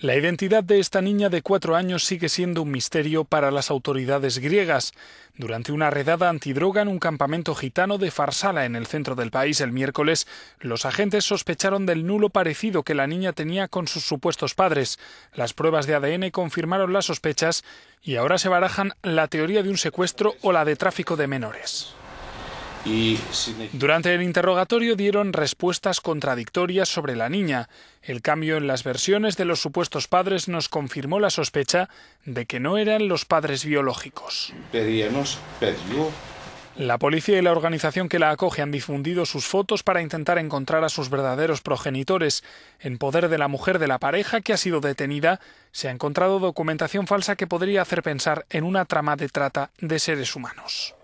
La identidad de esta niña de cuatro años sigue siendo un misterio para las autoridades griegas. Durante una redada antidroga en un campamento gitano de Farsala en el centro del país el miércoles, los agentes sospecharon del nulo parecido que la niña tenía con sus supuestos padres. Las pruebas de ADN confirmaron las sospechas y ahora se barajan la teoría de un secuestro o la de tráfico de menores. Durante el interrogatorio dieron respuestas contradictorias sobre la niña. El cambio en las versiones de los supuestos padres nos confirmó la sospecha de que no eran los padres biológicos. La policía y la organización que la acoge han difundido sus fotos para intentar encontrar a sus verdaderos progenitores. En poder de la mujer de la pareja que ha sido detenida, se ha encontrado documentación falsa que podría hacer pensar en una trama de trata de seres humanos.